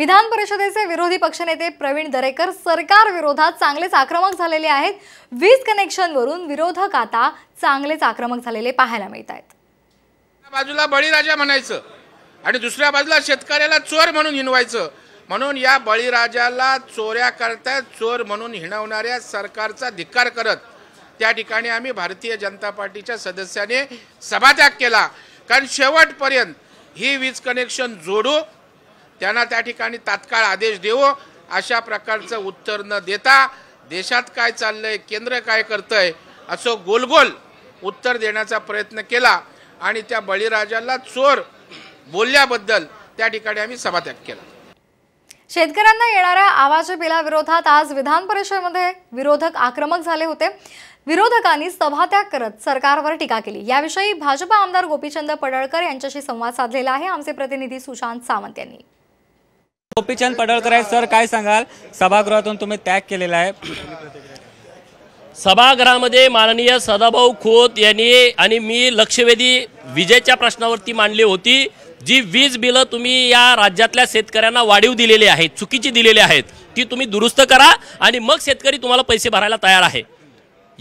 विधान परिषदेचे विरोधी पक्षनेते प्रवीण दरेकर सरकार विरोधात चांगलेच आक्रमक झालेले आहेत वीज कनेक्शनवरून विरोधक आता चांगलेच आक्रमक झालेले पाहायला मिळत आहेत बाजूला बळीराजा म्हणायचं आणि दुसऱ्या बाजूला शेतकऱ्याला चोर म्हणून हिनवायचं म्हणून या बळीराजाला चोऱ्या करता चोर म्हणून हिणवणाऱ्या सरकारचा धिक्कार करत त्या ठिकाणी आम्ही भारतीय जनता पार्टीच्या सदस्याने सभात्याग केला कारण शेवटपर्यंत ही वीज कनेक्शन जोडू त्यांना त्या ठिकाणी तात्काळ आदेश देवो अशा प्रकारचं उत्तर न देता देशात काय चाललंय केंद्र काय करतंय असं गोलगोल उत्तर देण्याचा प्रयत्न केला आणि त्या बळीराजाला चोर बोलल्याबद्दल त्या ठिकाणी आम्ही सभात्याग केला शेतकऱ्यांना येणाऱ्या बिला विरोधात आज विधान परिषदेमध्ये विरोधक आक्रमक झाले होते विरोधकांनी सभात्याग करत सरकारवर टीका केली याविषयी भाजपा आमदार गोपीचंद पडळकर यांच्याशी संवाद साधलेला आहे आमचे प्रतिनिधी सुशांत सावंत यांनी गोपीचंद पडळकर आहे सर काय सांगाल सभागृहातून तुम्ही त्याग केलेला आहे सभागृहामध्ये माननीय सदाभाऊ खोत यांनी आणि मी लक्षवेधी विजेच्या प्रश्नावरती मांडली होती जी वीज बिल तुम्ही या राज्यातल्या शेतकऱ्यांना वाढीव दिलेली आहेत चुकीची दिलेली आहेत ती तुम्ही दुरुस्त करा आणि मग शेतकरी तुम्हाला पैसे भरायला तयार आहे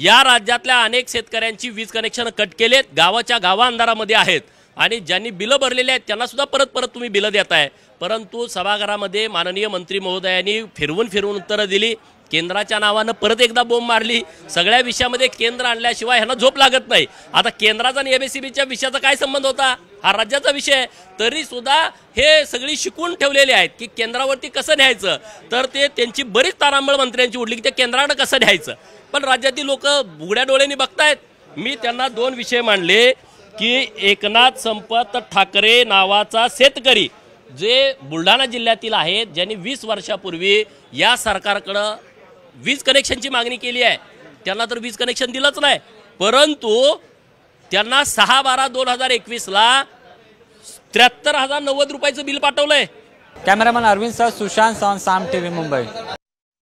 या राज्यातल्या अनेक शेतकऱ्यांची वीज कनेक्शन कट केलेत गावाच्या गावा अंधारामध्ये आहेत आणि ज्यांनी बिलं भरलेली आहेत त्यांनासुद्धा परत परत तुम्ही बिलं देताय परंतु सभागृहामध्ये माननीय मंत्री महोदयांनी फिरवून फिरवून उत्तरं दिली केंद्राच्या नावानं परत एकदा बोंब मारली सगळ्या विषयामध्ये केंद्र आणल्याशिवाय ह्यांना झोप लागत नाही आता केंद्राचा आणि एबीसीबीच्या विषयाचा काय संबंध होता हा राज्याचा विषय तरी सुद्धा हे सगळी शिकून ठेवलेले आहेत की केंद्रावरती कसं न्यायचं तर ते त्यांची बरीच तारांबळ मंत्र्यांची उडली की ते केंद्राकडे कसं न्यायचं पण राज्यातील लोक उघड्या डोळ्यांनी बघतायत मी त्यांना दोन विषय मांडले की एकनाथ संपत ठाकरे नावाचा शेतकरी जे बुलढाणा जिल्ह्यातील आहेत ज्यांनी वीस वर्षापूर्वी या सरकारकडं वीज कनेक्शनची मागणी केली आहे त्यांना तर वीज कनेक्शन दिलंच नाही परंतु त्यांना सहा बारा दोन हजार एकवीसला त्र्याहत्तर हजार नव्वद रुपयाचं बिल पाठवलं आहे कॅमेरामॅन अरविंद सर सुशांत सॉन साम टीव्ही मुंबई